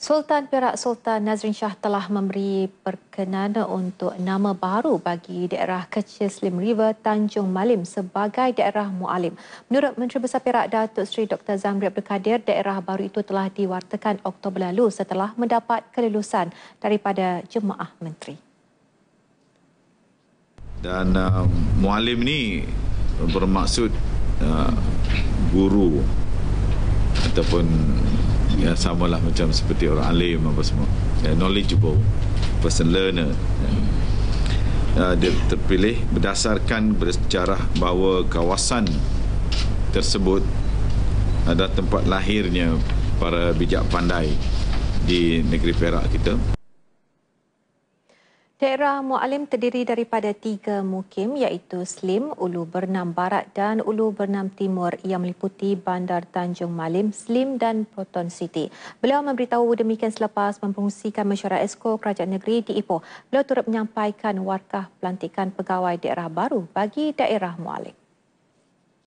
Sultan Perak Sultan Nazrin Shah telah memberi perkenanan untuk nama baru bagi daerah kecil Slim River Tanjung Malim sebagai daerah Mualim. Menurut Menteri Besar Perak Datuk Seri Dr. Zamri Abdul Kadir, daerah baru itu telah diwartakan Oktober lalu setelah mendapat kelulusan daripada Jemaah Menteri. Dan uh, Mualim ni bermaksud uh, guru ataupun ya sama lah macam seperti orang alim apa semua ya, knowledgeable person learner ya. uh, dia terpilih berdasarkan bersejarah bahawa kawasan tersebut ada tempat lahirnya para bijak pandai di negeri Perak kita Daerah Mu'alim terdiri daripada tiga mukim iaitu Slim, Ulu Bernam Barat dan Ulu Bernam Timur yang meliputi Bandar Tanjung Malim, Slim dan Proton City. Beliau memberitahu demikian selepas memfungsikan mesyuarat esko kerajaan negeri di Ipoh. Beliau turut menyampaikan warkah pelantikan pegawai daerah baru bagi daerah Mu'alim.